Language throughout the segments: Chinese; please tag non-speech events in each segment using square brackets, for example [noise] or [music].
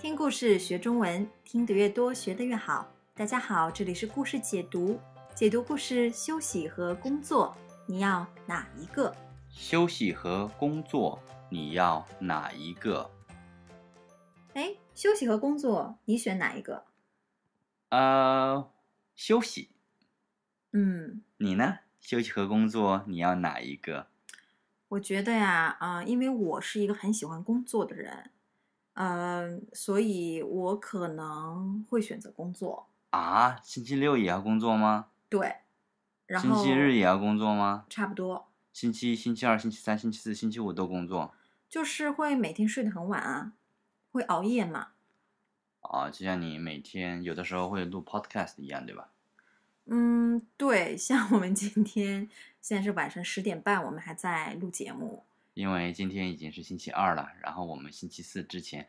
听故事学中文，听得越多，学得越好。大家好，这里是故事解读。解读故事，休息和工作，你要哪一个？休息和工作，你要哪一个？哎，休息和工作，你选哪一个？呃，休息。嗯，你呢？休息和工作，你要哪一个？我觉得呀，啊，因为我是一个很喜欢工作的人。嗯，所以我可能会选择工作啊。星期六也要工作吗？对。然后星期日也要工作吗？差不多。星期一、星期二、星期三、星期四、星期五都工作，就是会每天睡得很晚啊，会熬夜嘛。啊，就像你每天有的时候会录 podcast 一样，对吧？嗯，对，像我们今天现在是晚上十点半，我们还在录节目。因为今天已经是星期二了，然后我们星期四之前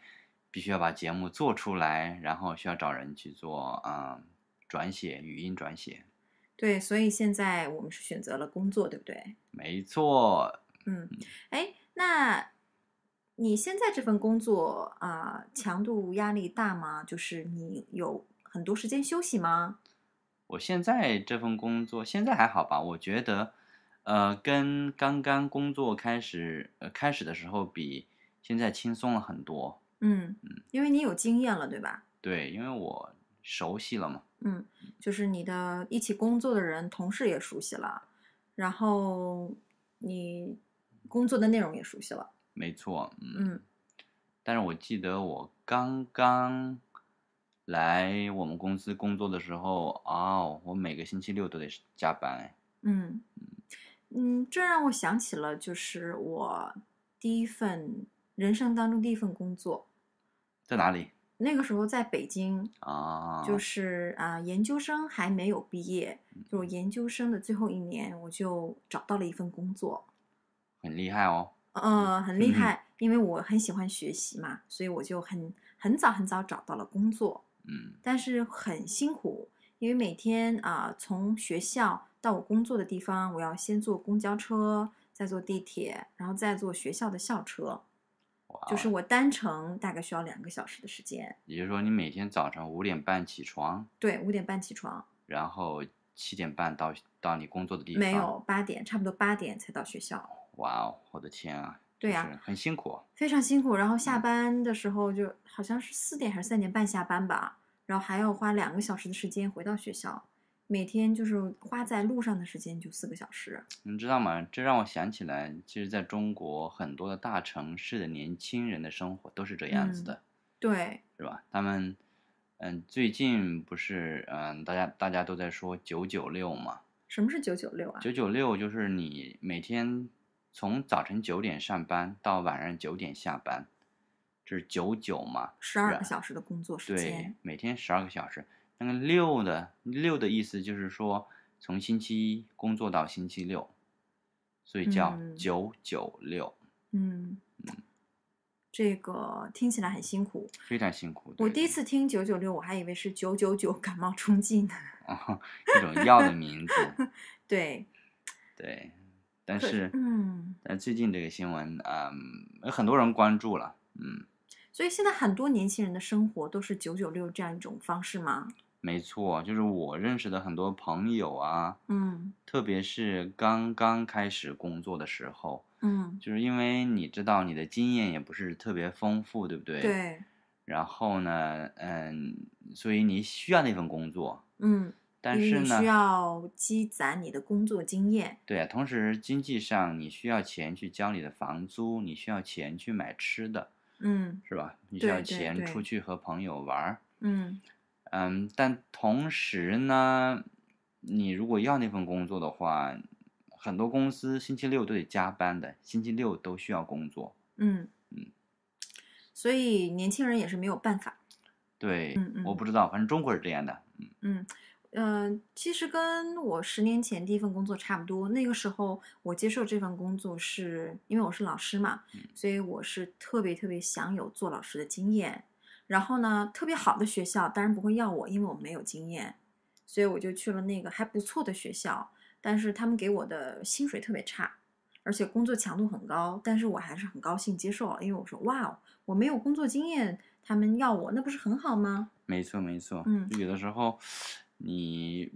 必须要把节目做出来，然后需要找人去做，嗯，转写，语音转写。对，所以现在我们是选择了工作，对不对？没错。嗯，哎，那你现在这份工作啊，强度压力大吗？就是你有很多时间休息吗？我现在这份工作现在还好吧？我觉得。呃，跟刚刚工作开始，呃，开始的时候比现在轻松了很多。嗯嗯，因为你有经验了，对吧？对，因为我熟悉了嘛。嗯，就是你的一起工作的人，同事也熟悉了，然后你工作的内容也熟悉了，没错。嗯，但是我记得我刚刚来我们公司工作的时候啊，我每个星期六都得加班。嗯。嗯，这让我想起了，就是我第一份人生当中第一份工作，在哪里？那个时候在北京啊，就是啊，研究生还没有毕业，就是研究生的最后一年，我就找到了一份工作，很厉害哦。嗯，很厉害，因为我很喜欢学习嘛，所以我就很很早很早找到了工作。嗯，但是很辛苦，因为每天啊，从学校。到我工作的地方，我要先坐公交车，再坐地铁，然后再坐学校的校车，就是我单程大概需要两个小时的时间。也就是说，你每天早晨五点半起床？对，五点半起床，然后七点半到到你工作的地方，没有八点，差不多八点才到学校。哇哦，我的天啊！对呀，很辛苦，非常辛苦。然后下班的时候，就好像是四点还是三点半下班吧，然后还要花两个小时的时间回到学校。每天就是花在路上的时间就四个小时，你知道吗？这让我想起来，其实在中国很多的大城市的年轻人的生活都是这样子的，对，是吧？他们，嗯，最近不是，嗯，大家大家都在说九九六嘛？什么是九九六啊？九九六就是你每天从早晨九点上班到晚上九点下班，就是九九嘛？十二个小时的工作时间，对，每天十二个小时。那个六的六的意思就是说，从星期一工作到星期六，所以叫九九六。嗯，这个听起来很辛苦，非常辛苦。我第一次听九九六，我还以为是九九九感冒冲剂呢。[laughs] 哦，一种药的名字。[laughs] 对对，但是嗯，但最近这个新闻啊，很多人关注了。嗯，所以现在很多年轻人的生活都是九九六这样一种方式吗？没错，就是我认识的很多朋友啊，嗯，特别是刚刚开始工作的时候，嗯，就是因为你知道你的经验也不是特别丰富，对不对？对。然后呢，嗯，所以你需要那份工作，嗯，但是呢，需要积攒你的工作经验。对，同时经济上你需要钱去交你的房租，你需要钱去买吃的，嗯，是吧？你需要钱出去和朋友玩，嗯。嗯，但同时呢，你如果要那份工作的话，很多公司星期六都得加班的，星期六都需要工作。嗯嗯，所以年轻人也是没有办法。对，嗯嗯，我不知道，反正中国是这样的。嗯嗯嗯，其实跟我十年前第一份工作差不多。那个时候我接受这份工作，是因为我是老师嘛，所以我是特别特别想有做老师的经验。然后呢，特别好的学校当然不会要我，因为我没有经验，所以我就去了那个还不错的学校。但是他们给我的薪水特别差，而且工作强度很高。但是我还是很高兴接受了，因为我说哇，我没有工作经验，他们要我那不是很好吗？没错，没错，嗯，有的时候你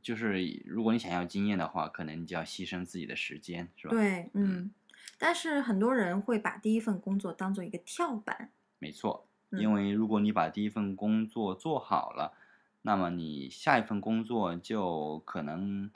就是如果你想要经验的话，可能就要牺牲自己的时间，是吧？对，嗯，但是很多人会把第一份工作当做一个跳板。没错。因为如果你把第一份工作做好了，那么你下一份工作就可能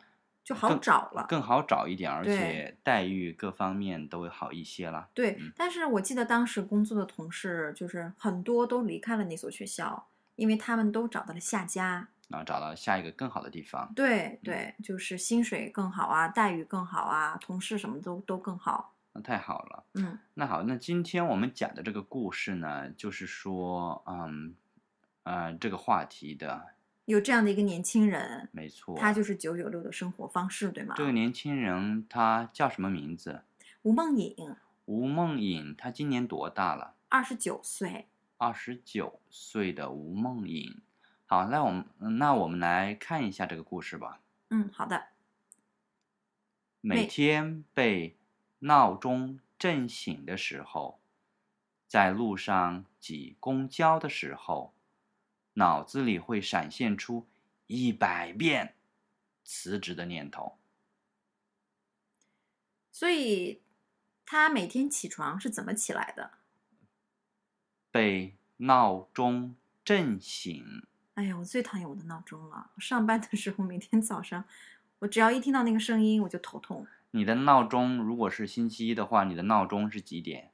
就好找了，更好找一点，而且待遇各方面都会好一些了。对，但是我记得当时工作的同事就是很多都离开了那所学校，因为他们都找到了下家，然后找到下一个更好的地方。对对，就是薪水更好啊，待遇更好啊，同事什么都都更好。那太好了。嗯，那好，那今天我们讲的这个故事呢，就是说，嗯，呃，这个话题的，有这样的一个年轻人，没错，他就是九九六的生活方式，对吗？这个年轻人他叫什么名字？吴梦颖。吴梦颖，他今年多大了？二十九岁。二十九岁的吴梦颖，好，那我们那我们来看一下这个故事吧。嗯，好的。每天被。闹钟震醒的时候，在路上挤公交的时候，脑子里会闪现出一百遍辞职的念头。所以，他每天起床是怎么起来的？被闹钟震醒。哎呀，我最讨厌我的闹钟了！上班的时候，每天早上，我只要一听到那个声音，我就头痛。你的闹钟如果是星期一的话，你的闹钟是几点？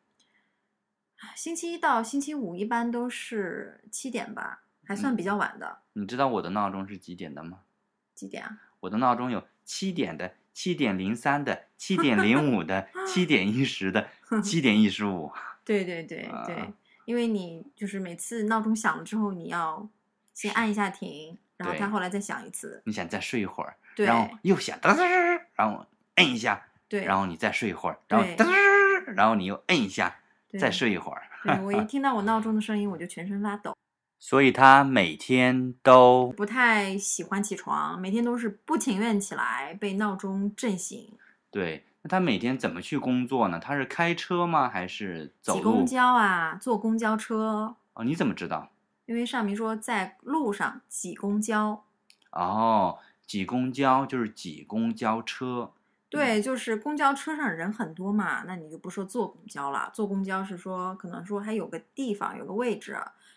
星期一到星期五一般都是七点吧，还算比较晚的。你知道我的闹钟是几点的吗？几点啊？我的闹钟有七点的、七点零三的、七点零五的、[laughs] 七点一十的、七点一十五。[laughs] 对对对对，因为你就是每次闹钟响了之后，你要先按一下停，然后它后来再响一次。你想再睡一会儿，然后又响，然后。摁一下，对，然后你再睡一会儿，然后噔，然后你又摁一下，再睡一会儿。我一 [laughs] 听到我闹钟的声音，我就全身发抖。所以他每天都不太喜欢起床，每天都是不情愿起来被闹钟震醒。对，那他每天怎么去工作呢？他是开车吗？还是挤公交啊？坐公交车？哦，你怎么知道？因为尚明说在路上挤公交。哦，挤公交就是挤公交车。对，就是公交车上人很多嘛，那你就不说坐公交了。坐公交是说可能说还有个地方有个位置，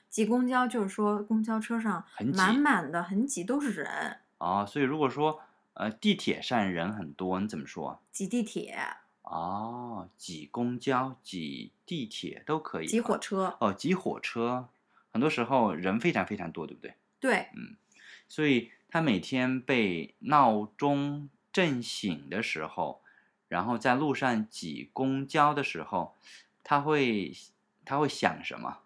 挤公交就是说公交车上满满的很挤都是人啊。所以如果说呃地铁上人很多，你怎么说？挤地铁哦，挤公交、挤地铁都可以。挤火车哦，挤火车，很多时候人非常非常多，对不对？对，嗯，所以他每天被闹钟。正醒的时候，然后在路上挤公交的时候，他会他会想什么？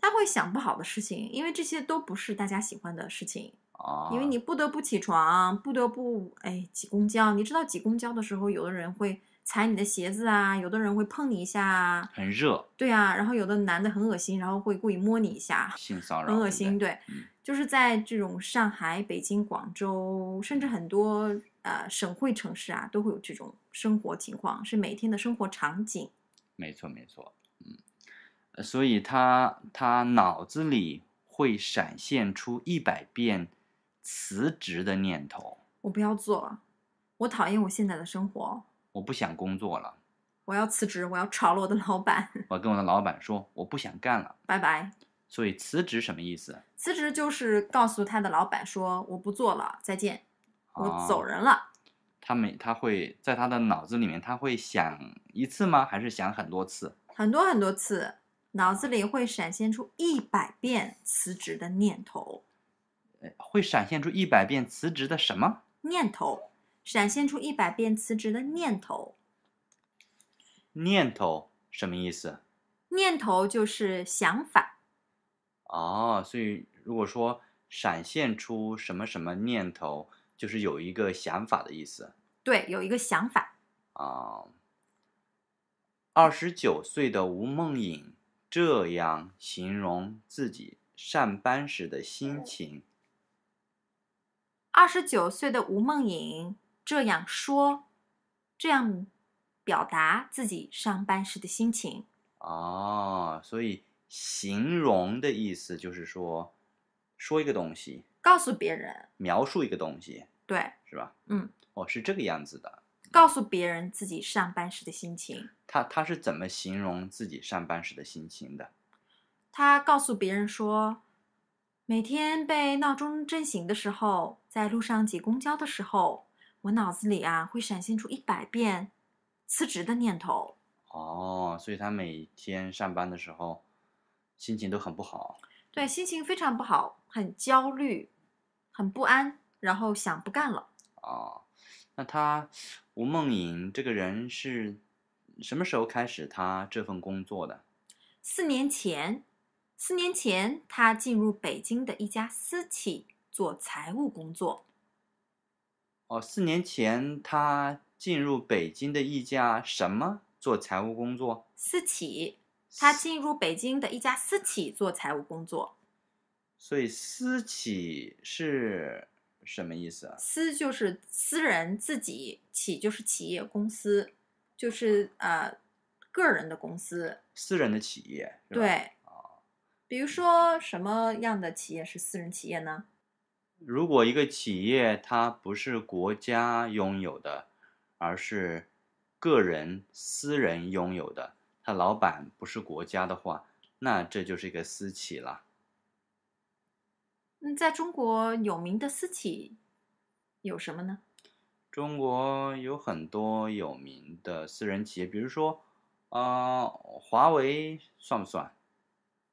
他会想不好的事情，因为这些都不是大家喜欢的事情哦。因为你不得不起床，不得不哎挤公交。你知道挤公交的时候，有的人会踩你的鞋子啊，有的人会碰你一下。很热。对啊，然后有的男的很恶心，然后会故意摸你一下，性骚扰，很恶心。对，就是在这种上海、北京、广州，甚至很多。呃，省会城市啊，都会有这种生活情况，是每天的生活场景。没错，没错，嗯，所以他他脑子里会闪现出一百遍辞职的念头。我不要做了，我讨厌我现在的生活，我不想工作了，我要辞职，我要炒了我的老板。[laughs] 我跟我的老板说，我不想干了，拜拜。所以辞职什么意思？辞职就是告诉他的老板说，我不做了，再见。我走人了，他每他会在他的脑子里面，他会想一次吗？还是想很多次？很多很多次，脑子里会闪现出一百遍辞职的念头。会闪现出一百遍辞职的什么念头？闪现出一百遍辞职的念头。念头什么意思？念头就是想法。哦，所以如果说闪现出什么什么念头。就是有一个想法的意思，对，有一个想法啊。二十九岁的吴梦颖这样形容自己上班时的心情。二十九岁的吴梦颖这样说，这样表达自己上班时的心情。哦，所以形容的意思就是说，说一个东西，告诉别人，描述一个东西。对，是吧？嗯，哦，是这个样子的。告诉别人自己上班时的心情。他他是怎么形容自己上班时的心情的？他告诉别人说，每天被闹钟震醒的时候，在路上挤公交的时候，我脑子里啊会闪现出一百遍辞职的念头。哦，所以他每天上班的时候心情都很不好。对，心情非常不好，很焦虑，很不安。然后想不干了哦，那他吴梦颖这个人是什么时候开始他这份工作的？四年前，四年前他进入北京的一家私企做财务工作。哦，四年前他进入北京的一家什么做财务工作？私企，他进入北京的一家私企做财务工作。所以私企是。什么意思啊？私就是私人自己企，就是企业公司，就是啊个人的公司。私人的企业，对。比如说什么样的企业是私人企业呢？如果一个企业它不是国家拥有的，而是个人私人拥有的，他老板不是国家的话，那这就是一个私企了。那在中国有名的私企有什么呢？中国有很多有名的私人企业，比如说，啊，华为算不算？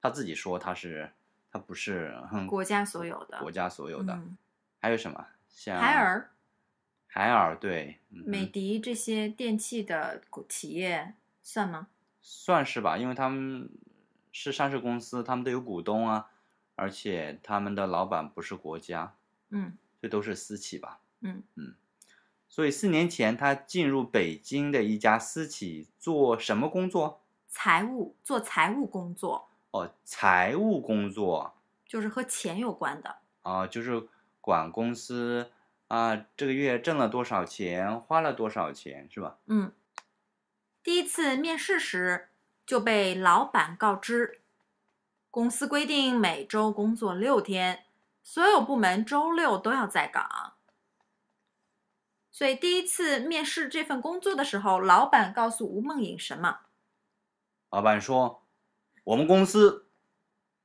他自己说他是，他不是国家所有的，国家所有的。还有什么？像海尔，海尔对，美的这些电器的股企业算吗？算是吧，因为他们是上市公司，他们都有股东啊。而且他们的老板不是国家，嗯，这都是私企吧？嗯嗯，所以四年前他进入北京的一家私企做什么工作？财务，做财务工作。哦，财务工作就是和钱有关的啊，就是管公司啊，这个月挣了多少钱，花了多少钱，是吧？嗯。第一次面试时就被老板告知。公司规定每周工作六天，所有部门周六都要在岗。所以第一次面试这份工作的时候，老板告诉吴梦颖什么？老板说：“我们公司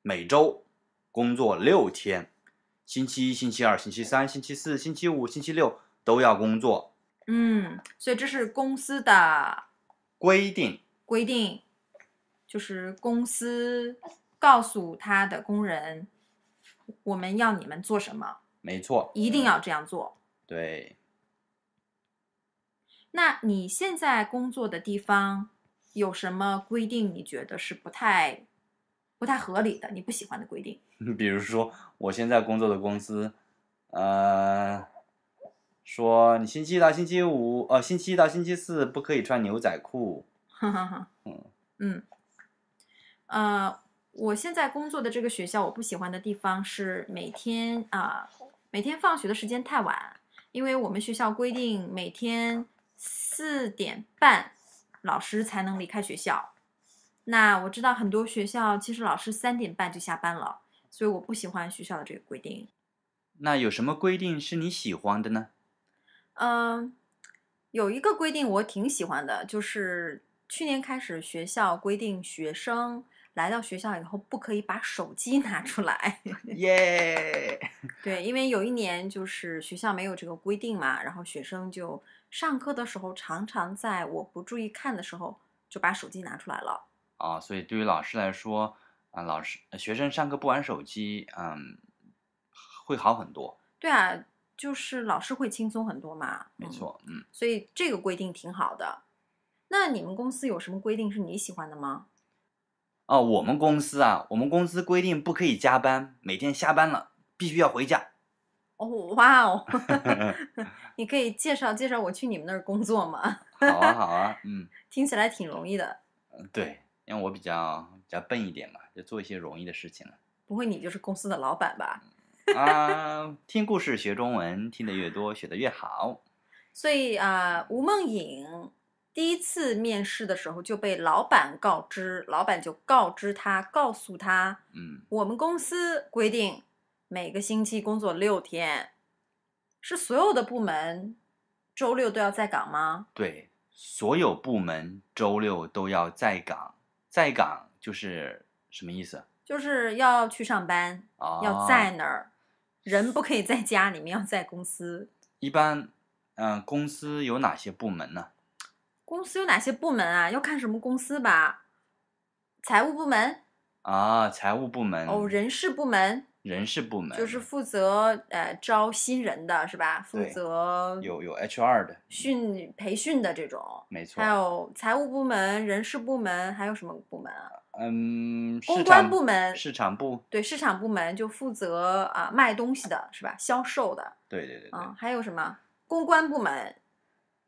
每周工作六天，星期一、星期二、星期三、星期四、星期五、星期六都要工作。”嗯，所以这是公司的规定。规定就是公司。告诉他的工人，我们要你们做什么？没错，一定要这样做。对。那你现在工作的地方有什么规定？你觉得是不太不太合理的？你不喜欢的规定？[laughs] 比如说，我现在工作的公司，呃，说你星期一到星期五，呃，星期一到星期四不可以穿牛仔裤。哈哈哈。嗯嗯，呃。我现在工作的这个学校，我不喜欢的地方是每天啊，每天放学的时间太晚，因为我们学校规定每天四点半老师才能离开学校。那我知道很多学校其实老师三点半就下班了，所以我不喜欢学校的这个规定。那有什么规定是你喜欢的呢？嗯，有一个规定我挺喜欢的，就是去年开始学校规定学生。来到学校以后，不可以把手机拿出来。[laughs] 耶，[laughs] 对，因为有一年就是学校没有这个规定嘛，然后学生就上课的时候常常在我不注意看的时候就把手机拿出来了。啊，所以对于老师来说，啊，老师学生上课不玩手机，嗯，会好很多。对啊，就是老师会轻松很多嘛。没错，嗯。所以这个规定挺好的。那你们公司有什么规定是你喜欢的吗？哦，我们公司啊，我们公司规定不可以加班，每天下班了必须要回家。哦，哇哦，[laughs] 你可以介绍介绍我去你们那儿工作吗？好啊，好啊，嗯，[laughs] 听起来挺容易的。嗯，对，因为我比较比较笨一点嘛，就做一些容易的事情了。不会，你就是公司的老板吧？啊，听故事学中文，听得越多，学得越好。所以啊，吴梦颖。第一次面试的时候就被老板告知，老板就告知他，告诉他，嗯，我们公司规定每个星期工作六天，是所有的部门周六都要在岗吗？对，所有部门周六都要在岗，在岗就是什么意思？就是要去上班，要在那儿，人不可以在家里面，要在公司。一般，嗯，公司有哪些部门呢？公司有哪些部门啊？要看什么公司吧。财务部门啊，财务部门哦，人事部门，人事部门就是负责呃招新人的是吧？负责有有 HR 的训培训的这种，没错。还有财务部门、人事部门，还有什么部门啊？嗯，公关部门、市场部对市场部门就负责啊卖东西的是吧？销售的对对对，嗯，还有什么公关部门？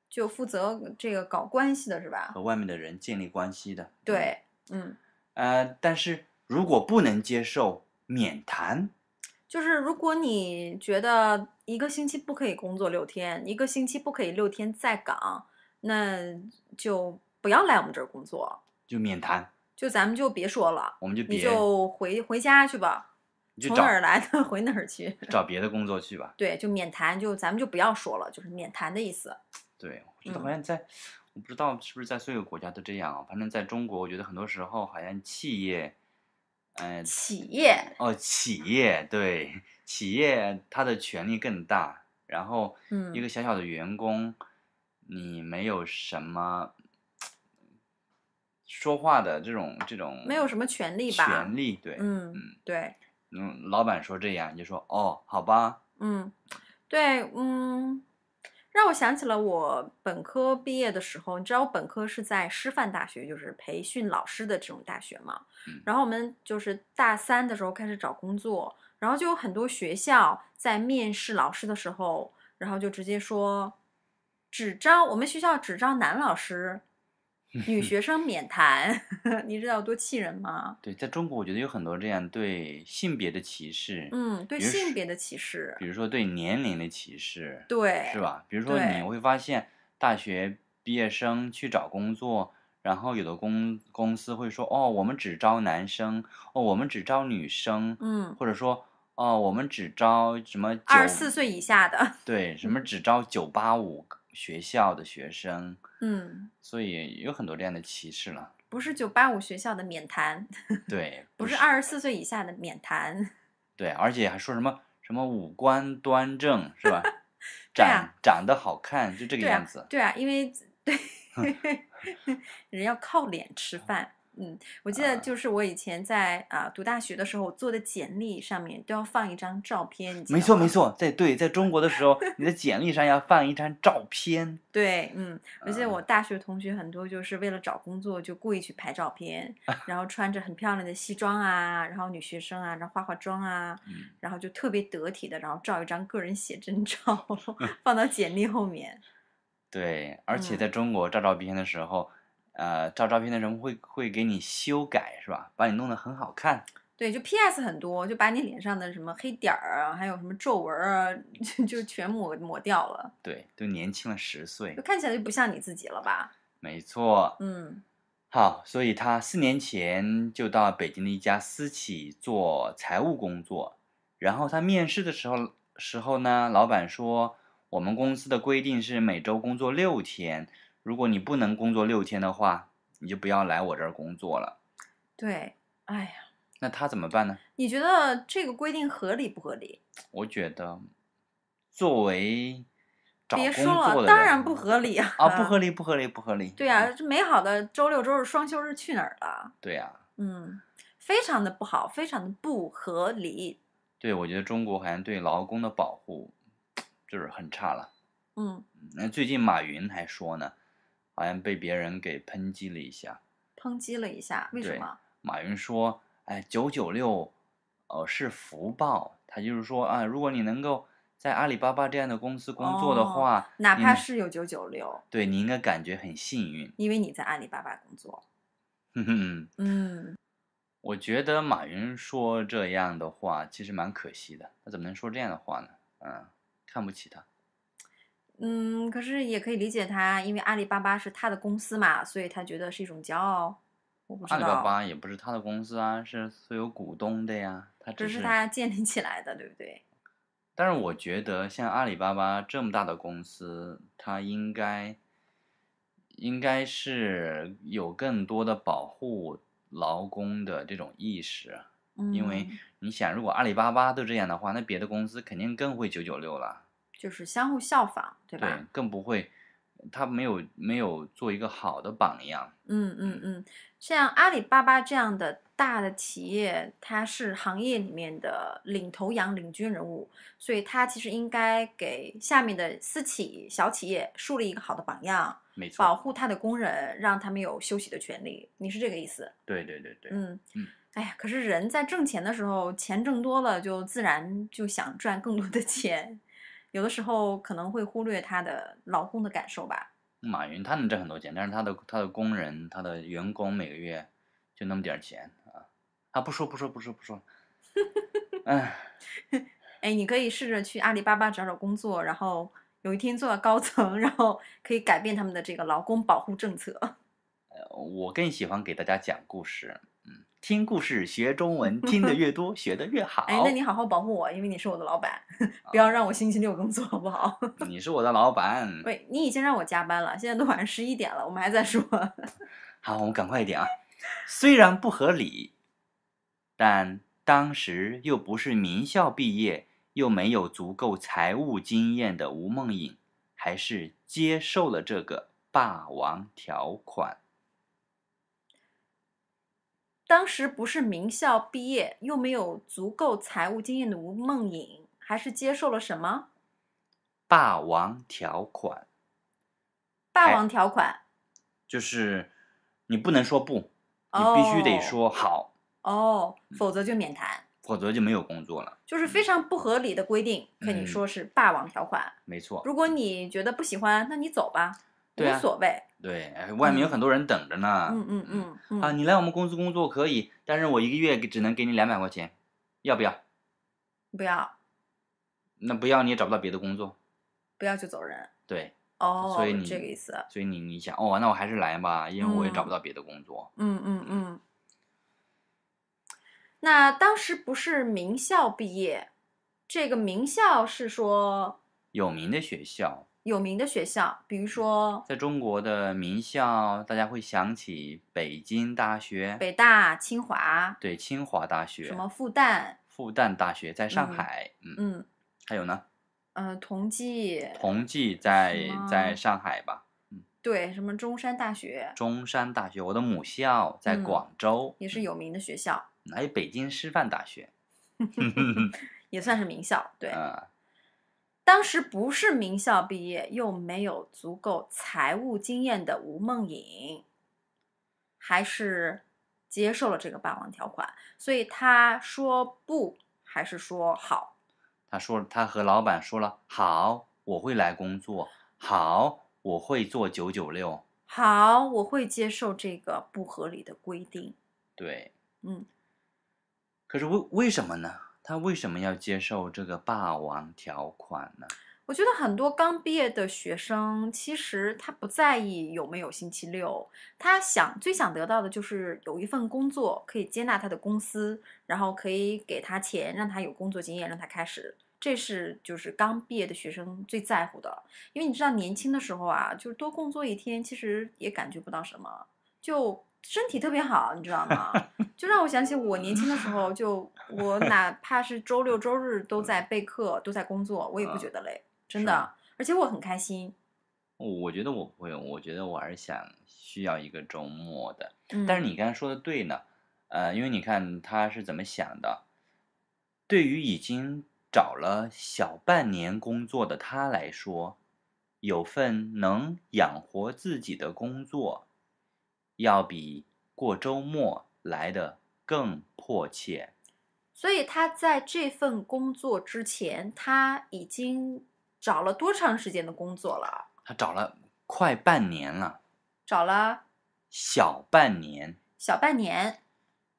就负责这个搞关系的是吧？和外面的人建立关系的。对，嗯，呃，但是如果不能接受，免谈。就是如果你觉得一个星期不可以工作六天，一个星期不可以六天在岗，那就不要来我们这儿工作，就免谈。就咱们就别说了，我们就你就回回家去吧。就从哪儿来的，[laughs] 回哪儿去？找别的工作去吧。对，就免谈，就咱们就不要说了，就是免谈的意思。对，我觉得好像在，我不知道是不是在所有国家都这样啊。反正在中国，我觉得很多时候好像企业，嗯，企业哦，企业对，企业他的权力更大，然后一个小小的员工，你没有什么说话的这种这种，没有什么权利，吧？权利对，嗯，对，嗯，老板说这样，你就说哦，好吧，嗯，对，嗯。让我想起了我本科毕业的时候，你知道我本科是在师范大学，就是培训老师的这种大学嘛。然后我们就是大三的时候开始找工作，然后就有很多学校在面试老师的时候，然后就直接说，只招我们学校只招男老师。女 [laughs] 学生免谈，[laughs] 你知道多气人吗？对，在中国，我觉得有很多这样对性别的歧视。嗯，对性别的歧视。比如说对年龄的歧视，对，是吧？比如说你会发现，大学毕业生去找工作，然后有的公公司会说，哦，我们只招男生，哦，我们只招女生，嗯，或者说，哦，我们只招什么二十四岁以下的，对，什么只招九八五。学校的学生，嗯，所以有很多这样的歧视了。不是九八五学校的免谈，[laughs] 对，不是二十四岁以下的免谈，[laughs] 对，而且还说什么什么五官端正是吧？[laughs] 长长得好看就这个样子，对啊，因为对，人要靠脸吃饭。嗯，我记得就是我以前在啊读大学的时候，我做的简历上面都要放一张照片。没错没错，在对，在中国的时候，你的简历上要放一张照片。[laughs] 对，嗯，而且我大学同学很多，就是为了找工作，就故意去拍照片，[laughs] 然后穿着很漂亮的西装啊，然后女学生啊，然后化化妆啊，然后就特别得体的，然后照一张个人写真照 [laughs] 放到简历后面。对，而且在中国照照片的时候。呃，照照片的人会会给你修改是吧？把你弄得很好看，对，就 PS 很多，就把你脸上的什么黑点儿啊，还有什么皱纹啊，[laughs] 就就全抹抹掉了。对，都年轻了十岁，就看起来就不像你自己了吧？没错，嗯，好，所以他四年前就到北京的一家私企做财务工作，然后他面试的时候时候呢，老板说我们公司的规定是每周工作六天。如果你不能工作六天的话，你就不要来我这儿工作了。对，哎呀，那他怎么办呢？你觉得这个规定合理不合理？我觉得，作为找工作当然不合理啊！啊，不合理，不合理，不合理！对呀，这美好的周六、周日双休日去哪儿了？对呀，嗯，非常的不好，非常的不合理。对，我觉得中国好像对劳工的保护就是很差了。嗯，那最近马云还说呢。好像被别人给抨击了一下，抨击了一下，为什么？马云说：“哎，九九六，哦，是福报。他就是说啊，如果你能够在阿里巴巴这样的公司工作的话，哪怕是有九九六，对你应该感觉很幸运，因为你在阿里巴巴工作。”哼哼，[laughs] 嗯，我觉得马云说这样的话其实蛮可惜的，他怎么能说这样的话呢？嗯，看不起他。嗯，可是也可以理解他，因为阿里巴巴是他的公司嘛，所以他觉得是一种骄傲。我不知道阿里巴巴也不是他的公司啊，是所有股东的呀。他只是他建立起来的，对不对？[laughs] 但是我觉得像阿里巴巴这么大的公司，他应该应该是有更多的保护劳工的这种意识，因为你想，如果阿里巴巴都这样的话，那别的公司肯定更会九九六了。就是相互效仿，对吧？对，更不会，他没有没有做一个好的榜样。嗯嗯嗯，像阿里巴巴这样的大的企业，它是行业里面的领头羊、领军人物，所以它其实应该给下面的私企、小企业树立一个好的榜样。没错，保护他的工人，让他们有休息的权利。你是这个意思？对对对对。嗯嗯，哎呀，可是人在挣钱的时候，钱挣多了，就自然就想赚更多的钱。有的时候可能会忽略他的老公的感受吧。马云他能挣很多钱，但是他的他的工人、他的员工每个月就那么点儿钱啊！啊，不说不说不说不说。哎，[laughs] 哎，你可以试着去阿里巴巴找找工作，然后有一天做到高层，[laughs] 然后可以改变他们的这个劳工保护政策。呃，我更喜欢给大家讲故事。听故事学中文，听得 [laughs] 越多，学的越好。哎，那你好好保护我，因为你是我的老板，[laughs] 不要让我星期六工作，好不好？你是我的老板。喂，你已经让我加班了，现在都晚上十一点了，我们还在说。[laughs] 好，我们赶快一点啊！虽然不合理，但当时又不是名校毕业，又没有足够财务经验的吴梦颖，还是接受了这个霸王条款。当时不是名校毕业，又没有足够财务经验的吴梦颖，还是接受了什么？霸王条款。霸王条款，就是你不能说不，你必须得说好哦，否则就免谈，否则就没有工作了，就是非常不合理的规定，可以说是霸王条款。没错，如果你觉得不喜欢，那你走吧。无所谓，对外面有很多人等着呢。嗯嗯嗯啊，你来我们公司工作可以，但是我一个月只能给你两百块钱，要不要？不要。那不要你也找不到别的工作。不要就走人。对哦，所以你这个意思。所以你你想哦，那我还是来吧，因为我也找不到别的工作。嗯嗯嗯。那当时不是名校毕业，这个名校是说？有名的学校。有名的学校，比如说，在中国的名校，大家会想起北京大学、北大、清华，对，清华大学，什么复旦？复旦大学在上海，嗯嗯，还有呢？呃，同济，同济在在上海吧？嗯，对，什么中山大学？中山大学，我的母校，在广州，也是有名的学校。还有北京师范大学 [laughs] [laughs] 也算是名校，对。当时不是名校毕业，又没有足够财务经验的吴梦颖，还是接受了这个霸王条款。所以他说不，还是说好？他说他和老板说了好，我会来工作，好，我会做九九六，好，我会接受这个不合理的规定。对，嗯。可是为为什么呢？他为什么要接受这个霸王条款呢？我觉得很多刚毕业的学生，其实他不在意有没有星期六，他想最想得到的就是有一份工作可以接纳他的公司，然后可以给他钱，让他有工作经验，让他开始。这是就是刚毕业的学生最在乎的，因为你知道年轻的时候啊，就是多工作一天，其实也感觉不到什么，就。身体特别好，你知道吗？[laughs] 就让我想起我年轻的时候，就我哪怕是周六周日都在备课，都在工作，我也不觉得累，真的。而且我很开心。我觉得我不会，我觉得我还是想需要一个周末的。但是你刚才说的对呢，呃，因为你看他是怎么想的。对于已经找了小半年工作的他来说，有份能养活自己的工作。要比过周末来的更迫切，所以他在这份工作之前，他已经找了多长时间的工作了？他找了快半年了，找了小半年，小半年，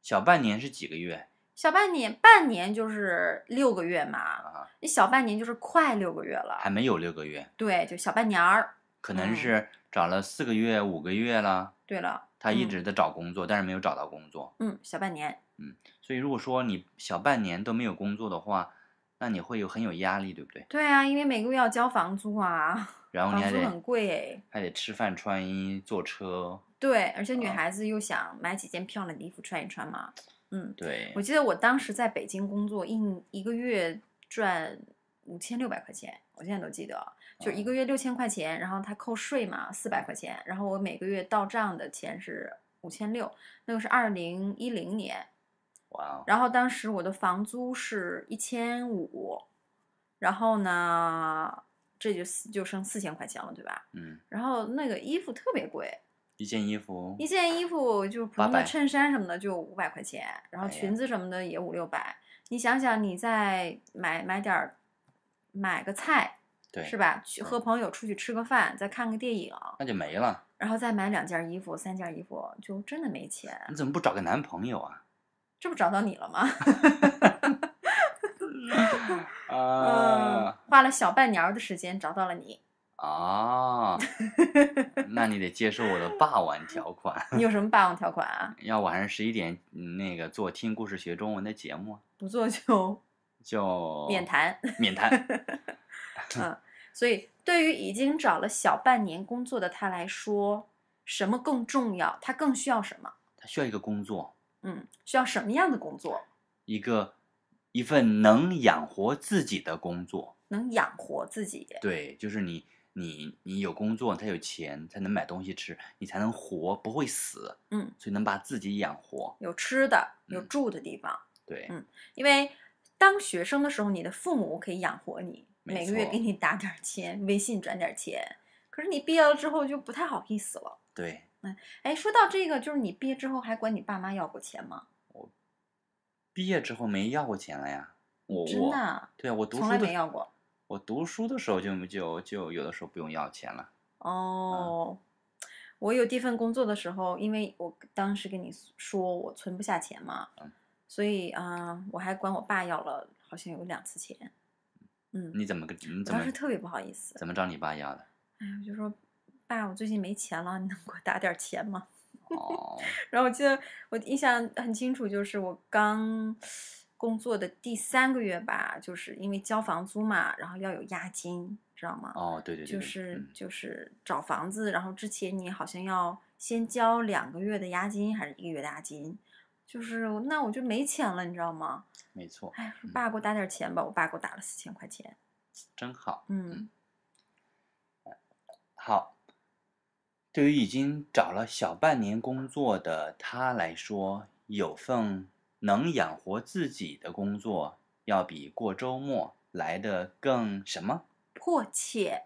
小半年是几个月？小半年，半年就是六个月嘛，那小半年就是快六个月了，还没有六个月，对，就小半年儿，可能是找了四个月、五个月了。对了。他一直在找工作，但是没有找到工作。嗯，小半年。嗯，所以如果说你小半年都没有工作的话，那你会有很有压力，对不对？对啊，因为每个月要交房租啊，然后 [laughs] 你房租很贵哎，还得吃饭、穿衣、坐车。对，而且女孩子又想买几件漂亮的衣服穿一穿嘛。嗯，对。我记得我当时在北京工作，一一个月赚五千六百块钱，我现在都记得。就一个月六千块钱，然后他扣税嘛，四百块钱，然后我每个月到账的钱是五千六，那个是二零一零年，哇，然后当时我的房租是一千五，然后呢，这就就剩四千块钱了，对吧？嗯，然后那个衣服特别贵，一件衣服，一件衣服就是普通的衬衫什么的就五百块钱，然后裙子什么的也五六百，你想想，你再买买点儿，买个菜。对，是吧？去和朋友出去吃个饭，再看个电影，那就没了。然后再买两件衣服、三件衣服，就真的没钱。你怎么不找个男朋友啊？[laughs] 这不找到你了吗？[laughs] 啊！花了小半年的时间找到了你。哦，那你得接受我的霸王条款。[laughs] 你有什么霸王条款啊？要晚上十一点那个做听故事学中文的节目，不做就就免谈，免谈。嗯，所以对于已经找了小半年工作的他来说，什么更重要？他更需要什么？他需要一个工作。嗯，需要什么样的工作？一个，一份能养活自己的工作。能养活自己。对，就是你，你，你有工作，才有钱，才能买东西吃，你才能活，不会死。嗯，所以能把自己养活，有吃的，有住的地方。对，嗯，因为当学生的时候，你的父母可以养活你。每个月给你打点钱，微信转点钱。可是你毕业了之后就不太好意思了。对，嗯，哎，说到这个，就是你毕业之后还管你爸妈要过钱吗？我毕业之后没要过钱了呀。我真的，对啊，我读书从来没要过。我读书的时候就就就有的时候不用要钱了。哦，我有第一份工作的时候，因为我当时跟你说我存不下钱嘛，所以啊，我还管我爸要了，好像有两次钱。嗯，你怎么个？当时特别不好意思。怎么找你爸要的？哎呀，我就说，爸，我最近没钱了，你能给我打点钱吗？哦。[laughs] 然后我记得我印象很清楚，就是我刚工作的第三个月吧，就是因为交房租嘛，然后要有押金，知道吗？哦，对对对。就是就是找房子，然后之前你好像要先交两个月的押金，还是一个月的押金？就是那我就没钱了，你知道吗？没错。哎，爸给我打点钱吧，我爸给我打了四千块钱，真好。嗯，好。对于已经找了小半年工作的他来说，有份能养活自己的工作，要比过周末来的更什么？迫切。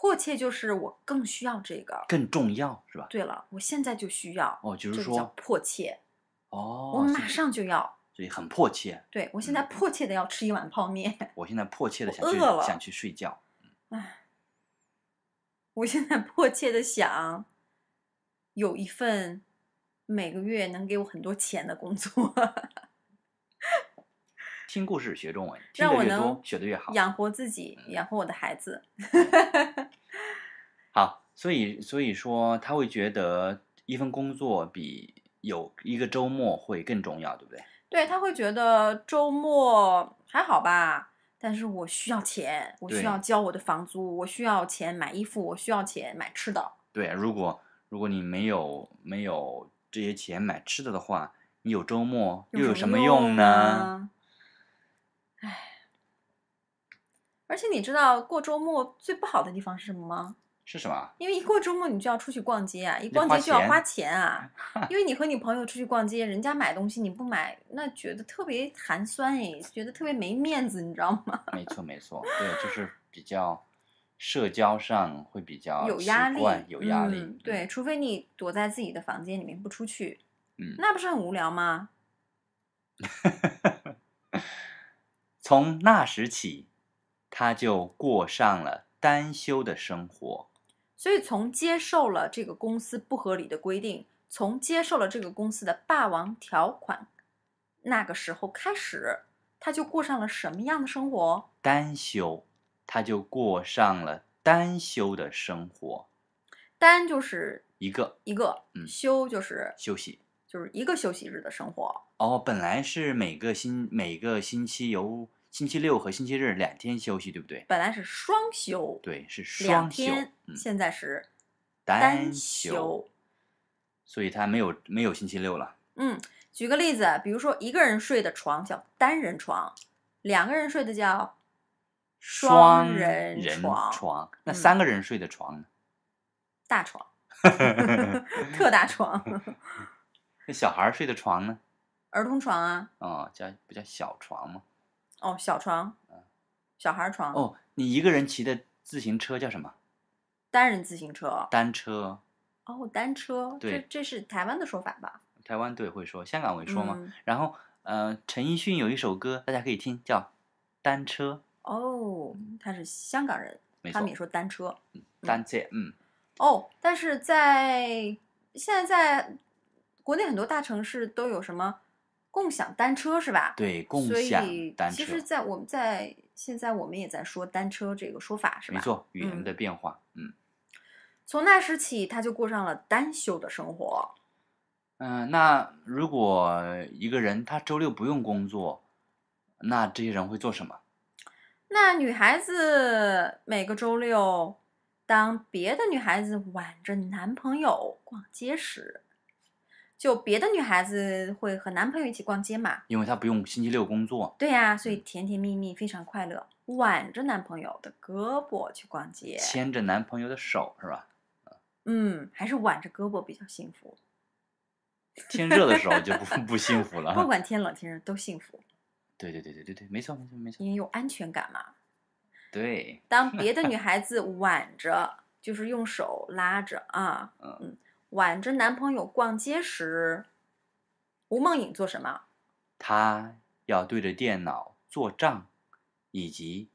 迫切就是我更需要这个，更重要是吧？对了，我现在就需要哦，就是说迫切哦，我马上就要，所以很迫切。对我现在迫切的要吃一碗泡面，[laughs] 我现在迫切的想饿了，想去睡觉。唉，我现在迫切的想有一份每个月能给我很多钱的工作。听故事学中文，听得越多，学得越好。养活自己，养活我的孩子。[laughs] 好，所以所以说他会觉得一份工作比有一个周末会更重要，对不对？对他会觉得周末还好吧，但是我需要钱，我需要交我的房租，我需要钱买衣服，我需要钱买吃的。对，如果如果你没有没有这些钱买吃的的话，你有周末又有什么用呢？而且你知道过周末最不好的地方是什么吗？是什么？因为一过周末你就要出去逛街啊，一逛街就要花钱啊。[laughs] 因为你和你朋友出去逛街，人家买东西你不买，那觉得特别寒酸哎，觉得特别没面子，你知道吗？[laughs] 没错，没错，对，就是比较社交上会比较有压力，有压力。对，除非你躲在自己的房间里面不出去，嗯，那不是很无聊吗？[laughs] 从那时起。他就过上了单休的生活，所以从接受了这个公司不合理的规定，从接受了这个公司的霸王条款，那个时候开始，他就过上了什么样的生活？单休，他就过上了单休的生活。单就是一个一个休，就是休息，就是一个休息日的生活。哦，本来是每个星每个星期有。星期六和星期日两天休息，对不对？本来是双休，对，是双休。现在是单休，所以他没有没有星期六了。嗯，举个例子，比如说一个人睡的床叫单人床，两个人睡的叫双人床。床那三个人睡的床呢？大床，[laughs] 特大床。[laughs] 那小孩睡的床呢？儿童床啊。哦，叫不叫小床吗？哦，小床，小孩儿床。哦，你一个人骑的自行车叫什么？单人自行车。单车。哦，单车。对，这是台湾的说法吧？台湾对会说，香港会说吗？然后，呃，陈奕迅有一首歌，大家可以听，叫《单车》。哦，他是香港人，他们也说单车。单车，嗯。哦，但是在现在，在国内很多大城市都有什么？共享单车是吧？对，共享单车。其实，在我们在现在，我们也在说单车这个说法是吧？没错，语言的变化。嗯。从那时起，他就过上了单休的生活。嗯，那如果一个人他周六不用工作，那这些人会做什么？那女孩子每个周六，当别的女孩子挽着男朋友逛街时。就别的女孩子会和男朋友一起逛街嘛？因为她不用星期六工作。对呀，所以甜甜蜜蜜，非常快乐，挽着男朋友的胳膊去逛街，牵着男朋友的手是吧？嗯，还是挽着胳膊比较幸福。[laughs] 天热的时候就不 [laughs] 不幸福了。不 [laughs] 管天冷天热都幸福。对对对对对对，没错没错没错。因为有安全感嘛。对。当别的女孩子挽着，就是用手拉着啊。嗯。挽着男朋友逛街时，吴梦颖做什么？她要对着电脑做账，以及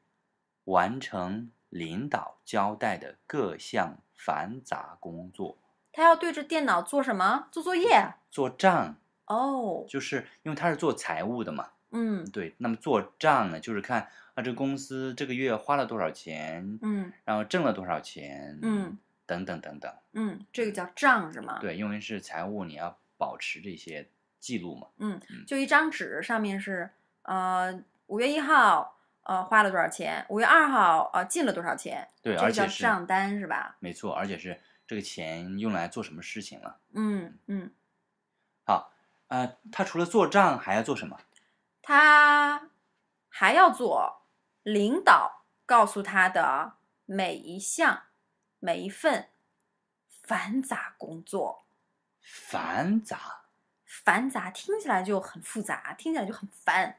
完成领导交代的各项繁杂工作。她要对着电脑做什么？做作业？做账？哦，就是因为她是做财务的嘛。嗯，对。那么做账呢，就是看啊，这公司这个月花了多少钱？嗯，然后挣了多少钱？嗯。等等等等，嗯，这个叫账是吗？对，因为是财务，你要保持这些记录嘛。嗯，就一张纸上面是，呃，五月一号，呃，花了多少钱？五月二号，呃，进了多少钱？对，而且是账单是吧？没错，而且是这个钱用来做什么事情了？嗯嗯，好，呃，他除了做账，还要做什么？他还要做领导告诉他的每一项。每一份繁杂工作，繁杂，繁杂听起来就很复杂，听起来就很烦，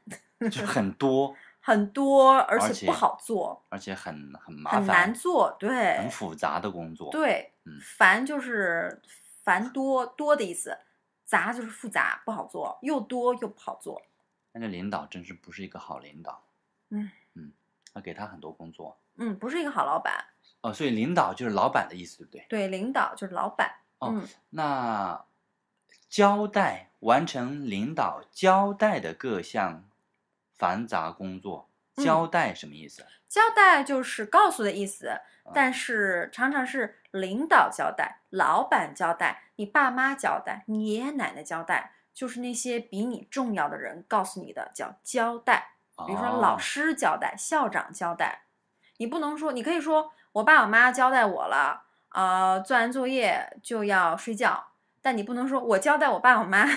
就 [laughs] 很多，很多，而且不好做，而且很很麻烦，很难做，对，很复杂的工作，对，繁就是繁多多的意思，杂就是复杂，不好做，又多又不好做。那个领导真是不是一个好领导，嗯嗯，要给他很多工作，嗯，不是一个好老板。哦，所以领导就是老板的意思，对不对？对，领导就是老板。哦，那交代完成领导交代的各项繁杂工作，交代什么意思？交代就是告诉的意思，但是常常是领导交代、老板交代、你爸妈交代、你爷爷奶奶交代，就是那些比你重要的人告诉你的叫交代。比如说老师交代、校长交代，你不能说，你可以说。我爸我妈交代我了，呃，做完作业就要睡觉。但你不能说我交代我爸我妈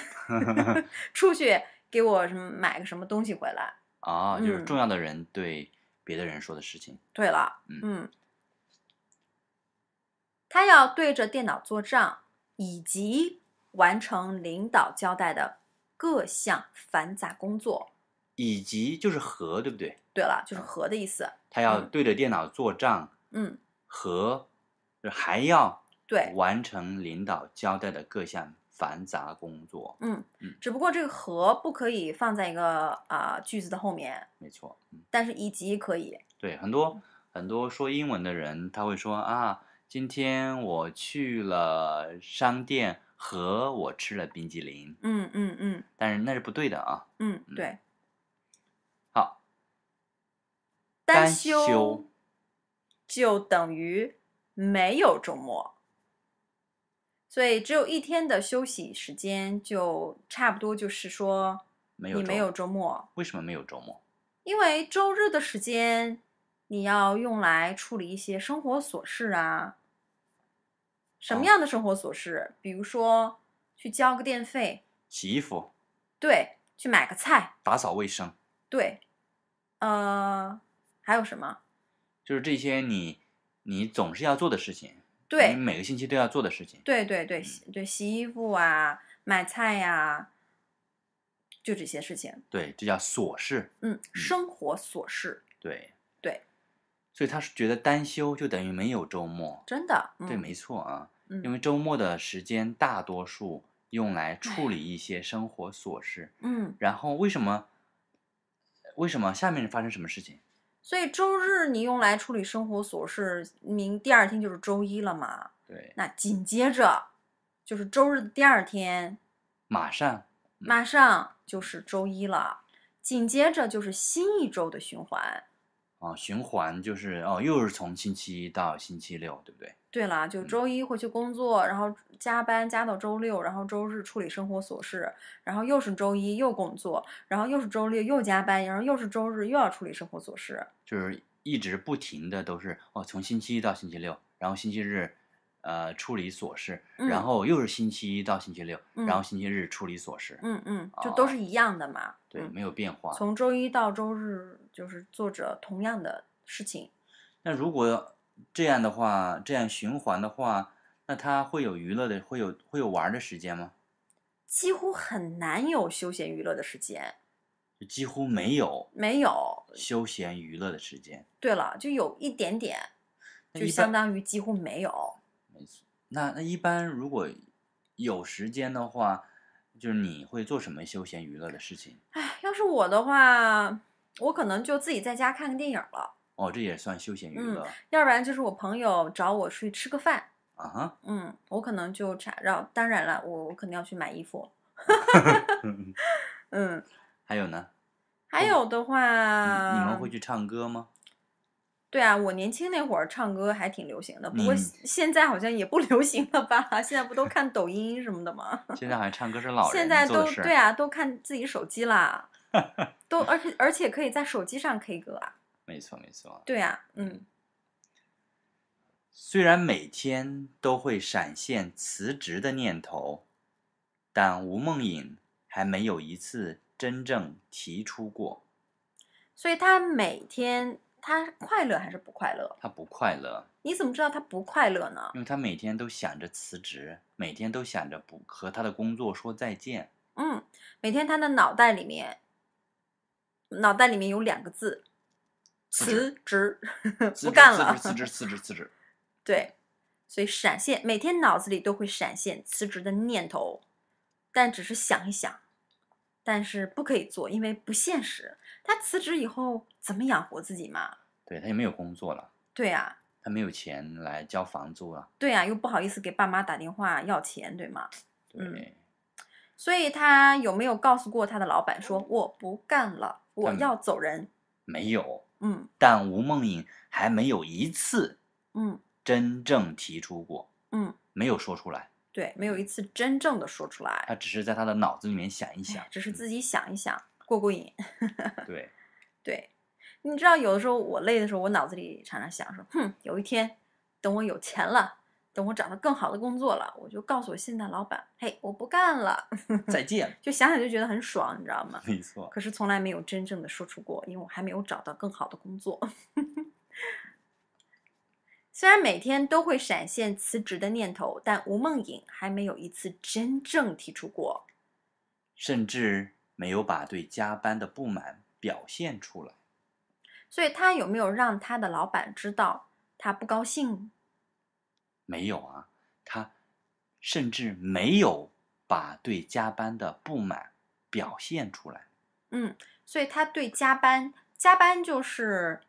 [laughs] 出去给我什么买个什么东西回来啊？就是重要的人对别的人说的事情。对了，嗯，他要对着电脑做账，以及完成领导交代的各项繁杂工作，以及就是和对不对？对了，就是和的意思。他要对着电脑做账。嗯，和，还要对完成领导交代的各项繁杂工作。嗯嗯，只不过这个和不可以放在一个啊句子的后面。没错，但是以及可以。对，很多很多说英文的人，他会说啊，今天我去了商店和我吃了冰激凌。嗯嗯嗯，但是那是不对的啊。嗯，对。好，单休。就等于没有周末，所以只有一天的休息时间，就差不多就是说你没有周末。为什么没有周末？因为周日的时间你要用来处理一些生活琐事啊。什么样的生活琐事？比如说去交个电费、洗衣服、对，去买个菜、打扫卫生，对，呃，还有什么？就是这些你，你总是要做的事情，对，每个星期都要做的事情，对对对对，洗衣服啊，买菜呀，就这些事情，对，这叫琐事，嗯，生活琐事，对对，所以他是觉得单休就等于没有周末，真的，对，没错啊，因为周末的时间大多数用来处理一些生活琐事，嗯，然后为什么，为什么下面发生什么事情？所以周日你用来处理生活琐事，明第二天就是周一了嘛？对。那紧接着就是周日的第二天，马上，马上就是周一了，紧接着就是新一周的循环。啊，循环就是哦，又是从星期一到星期六，对不对？对啦，就周一回去工作，然后加班加到周六，然后周日处理生活琐事，然后又是周一又工作，然后又是周六又加班，然后又是周日又要处理生活琐事，就是一直不停的都是哦，从星期一到星期六，然后星期日，呃，处理琐事，然后又是星期一到星期六，然后星期日处理琐事，嗯嗯，就都是一样的嘛，对，没有变化，从周一到周日。就是做着同样的事情，那如果这样的话，这样循环的话，那他会有娱乐的，会有会有玩的时间吗？几乎很难有休闲娱乐的时间，就几乎没有没有休闲娱乐的时间。对了，就有一点点，就相当于几乎没有。没错。那那一般如果有时间的话，就是你会做什么休闲娱乐的事情？哎，要是我的话。我可能就自己在家看个电影了。哦，这也算休闲娱乐。嗯，要不然就是我朋友找我出去吃个饭。啊哈。嗯，我可能就缠绕。当然了，我我可能要去买衣服。[laughs] 哈哈哈！嗯嗯。[laughs] 还有呢？还有的话。你们会去唱歌吗？对啊，我年轻那会儿唱歌还挺流行的，不过现在好像也不 [laughs] 流行了吧？现在不都看抖音什么的吗？现在好像唱歌是老人现在都对啊，都看自己手机啦。[laughs] 都，而且而且可以在手机上 K 歌啊！没错没错，对啊，嗯。虽然每天都会闪现辞职的念头，但吴梦颖还没有一次真正提出过。所以他每天他快乐还是不快乐？他不快乐。你怎么知道他不快乐呢？因为他每天都想着辞职，每天都想着不和他的工作说再见。嗯，每天他的脑袋里面。脑袋里面有两个字：辞职，不干了，辞职，辞职，辞职。对，所以闪现每天脑子里都会闪现辞职的念头，但只是想一想，但是不可以做，因为不现实。他辞职以后怎么养活自己嘛？对，他也没有工作了。对呀，他没有钱来交房租了。对呀，又不好意思给爸妈打电话要钱，对吗？嗯。所以他有没有告诉过他的老板说我不干了？我要走人，没有，嗯，但吴梦颖还没有一次，嗯，真正提出过，嗯，没有说出来，对，没有一次真正的说出来，他只是在他的脑子里面想一想，只是自己想一想，过过瘾，对，[laughs] 对，你知道，有的时候我累的时候，我脑子里常常想说，哼，有一天等我有钱了。等我找到更好的工作了，我就告诉我现在老板：“嘿，我不干了，[laughs] 再见。”就想想就觉得很爽，你知道吗？没错。可是从来没有真正的说出过，因为我还没有找到更好的工作。[laughs] 虽然每天都会闪现辞职的念头，但吴梦颖还没有一次真正提出过，甚至没有把对加班的不满表现出来。所以，他有没有让他的老板知道他不高兴？没有啊，他甚至没有把对加班的不满表现出来。嗯，所以他对加班，加班就是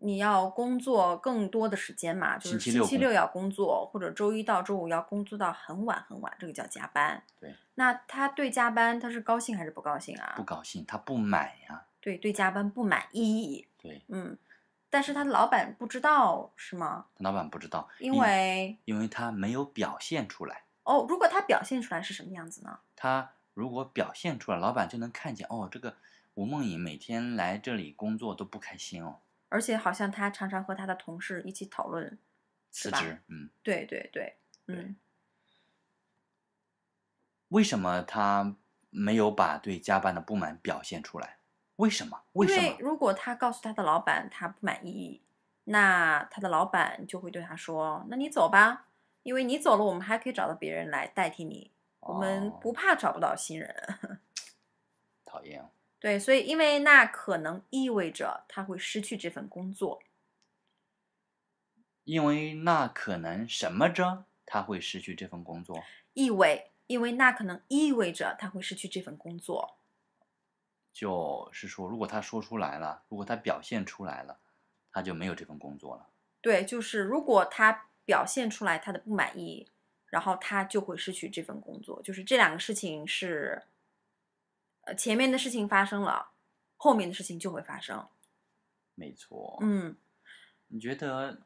你要工作更多的时间嘛，就是星期六要工作，或者周一到周五要工作到很晚很晚，这个叫加班。对，那他对加班他是高兴还是不高兴啊？不高兴，他不满呀。对，对加班不满意。对，嗯。但是他的老板不知道是吗？老板不知道，因为因为他没有表现出来哦。如果他表现出来是什么样子呢？他如果表现出来，老板就能看见哦。这个吴梦颖每天来这里工作都不开心哦，而且好像他常常和他的同事一起讨论辞职。嗯，对对对，嗯。为什么他没有把对加班的不满表现出来？为什么？为什么？因为如果他告诉他的老板他不满意，那他的老板就会对他说：“那你走吧，因为你走了，我们还可以找到别人来代替你，我们不怕找不到新人。[laughs] ”讨厌。对，所以因为那可能意味着他会失去这份工作，因为那可能什么着他会失去这份工作。意味，因为那可能意味着他会失去这份工作。就是说，如果他说出来了，如果他表现出来了，他就没有这份工作了。对，就是如果他表现出来他的不满意，然后他就会失去这份工作。就是这两个事情是，呃，前面的事情发生了，后面的事情就会发生。没错。嗯。你觉得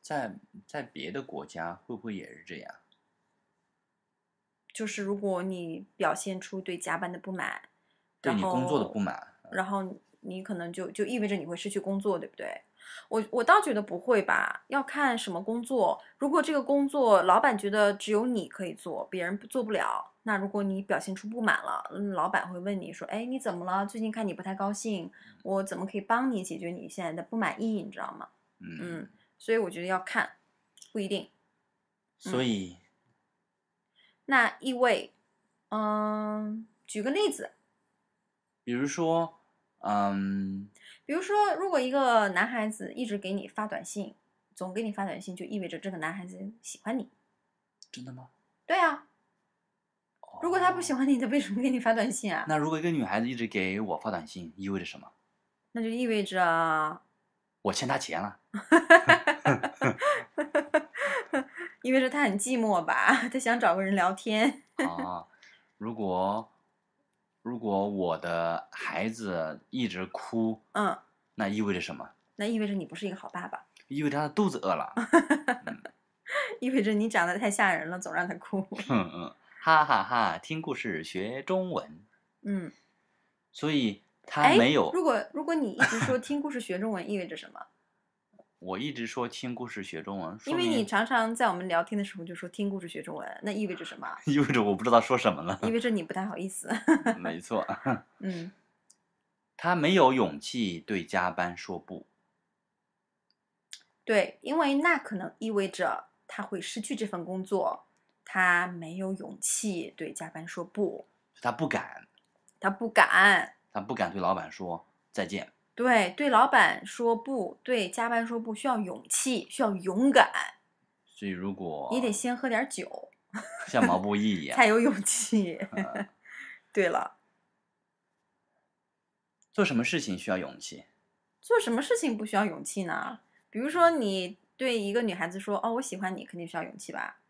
在在别的国家会不会也是这样？就是如果你表现出对加班的不满。对你工作的不满，然后你可能就就意味着你会失去工作，对不对？我我倒觉得不会吧，要看什么工作。如果这个工作老板觉得只有你可以做，别人做不了，那如果你表现出不满了，老板会问你说：“哎，你怎么了？最近看你不太高兴，我怎么可以帮你解决你现在的不满意？”你知道吗？嗯嗯，所以我觉得要看，不一定。所以那意味，嗯，举个例子。比如说，嗯，比如说，如果一个男孩子一直给你发短信，总给你发短信，就意味着这个男孩子喜欢你，真的吗？对啊，如果他不喜欢你，他为什么给你发短信啊？那如果一个女孩子一直给我发短信，意味着什么？那就意味着我欠他钱了，[laughs] 意味着他很寂寞吧？他想找个人聊天啊？[laughs] 如果。如果我的孩子一直哭，嗯，那意味着什么？那意味着你不是一个好爸爸。意味着他肚子饿了。[laughs] 意味着你长得太吓人了，总让他哭。嗯嗯，哈哈哈！听故事学中文。嗯，所以他没有。如果如果你一直说听故事学中文意味着什么？我一直说听故事学中文，因为你常常在我们聊天的时候就说听故事学中文，那意味着什么？[laughs] 意味着我不知道说什么了。意味着你不太好意思。[laughs] 没错。嗯，[laughs] 他没有勇气对加班说不。对，因为那可能意味着他会失去这份工作。他没有勇气对加班说不。他不敢。他不敢。他不敢对老板说再见。对对，老板说不对，加班说不需要勇气，需要勇敢。所以如果你得先喝点酒，像毛不易一 [laughs] 样，才有勇气。[laughs] 对了，做什么事情需要勇气？做什么事情不需要勇气呢？比如说，你对一个女孩子说“哦，我喜欢你”，肯定需要勇气吧？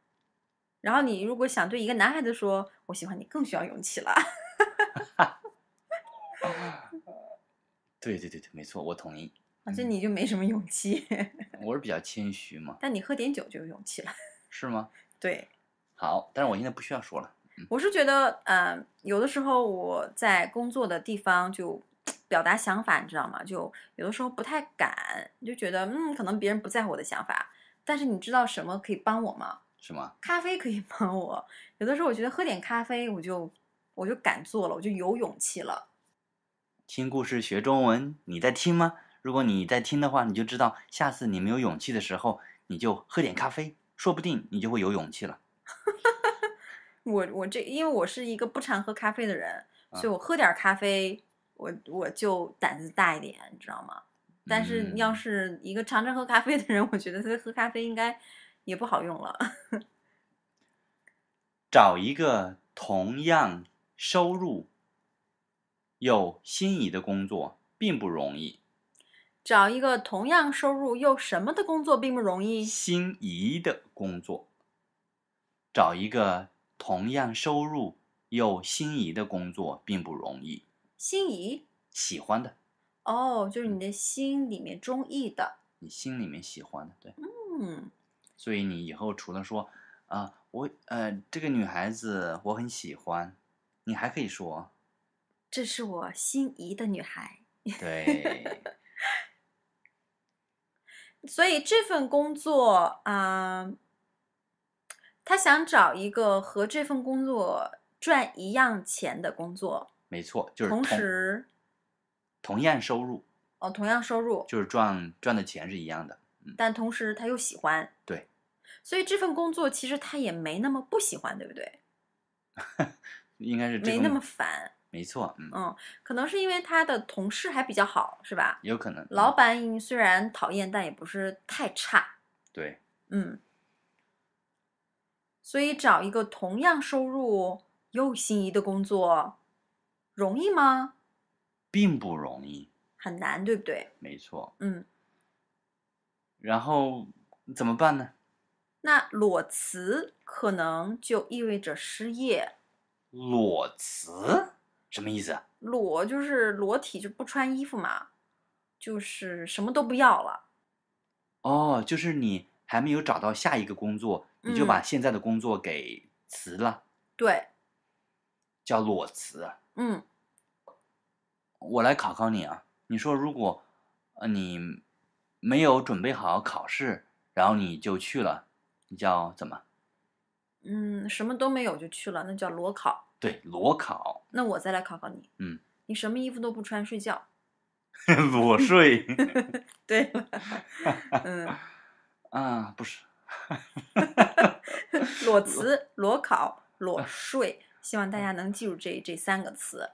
然后你如果想对一个男孩子说“我喜欢你”，更需要勇气了。[laughs] 对对对对，没错，我同意。啊，这你就没什么勇气。[laughs] 我是比较谦虚嘛。但你喝点酒就有勇气了。[laughs] 是吗？对。好，但是我现在不需要说了。我是觉得，呃，有的时候我在工作的地方就表达想法，你知道吗？就有的时候不太敢，就觉得，嗯，可能别人不在乎我的想法。但是你知道什么可以帮我吗？什么？咖啡可以帮我。有的时候我觉得喝点咖啡，我就我就敢做了，我就有勇气了。听故事学中文，你在听吗？如果你在听的话，你就知道，下次你没有勇气的时候，你就喝点咖啡，说不定你就会有勇气了。[laughs] 我我这因为我是一个不常喝咖啡的人，所以我喝点咖啡，我我就胆子大一点，你知道吗？但是要是一个常喝咖啡的人，我觉得他喝咖啡应该也不好用了。[laughs] 找一个同样收入。有心仪的工作并不容易，找一个同样收入又什么的工作并不容易。心仪的工作，找一个同样收入又心仪的工作并不容易。心仪喜欢的哦，就是你的心里面中意的，你心里面喜欢的，对，嗯。所以你以后除了说啊，我呃这个女孩子我很喜欢，你还可以说。这是我心仪的女孩，对。[laughs] 所以这份工作啊，他想找一个和这份工作赚一样钱的工作。没错，就是同时同样收入哦，同样收入就是赚赚的钱是一样的。但同时他又喜欢，对。所以这份工作其实他也没那么不喜欢，对不对？[laughs] 应该是没那么烦。没错，嗯，可能是因为他的同事还比较好，是吧？有可能。老板虽然讨厌，但也不是太差。对，嗯。所以找一个同样收入又心仪的工作，容易吗？并不容易，很难，对不对？没错，嗯。然后怎么办呢？那裸辞可能就意味着失业。裸辞？什么意思？裸就是裸体，就不穿衣服嘛，就是什么都不要了。哦，就是你还没有找到下一个工作，你就把现在的工作给辞了。对，叫裸辞。嗯，我来考考你啊，你说如果呃你没有准备好考试，然后你就去了，你叫怎么？嗯，什么都没有就去了，那叫裸考。对裸考，那我再来考考你。嗯，你什么衣服都不穿睡觉，[laughs] 裸睡。[laughs] 对，[laughs] 嗯，啊不是，裸辞、裸考、裸睡，希望大家能记住这这三个词。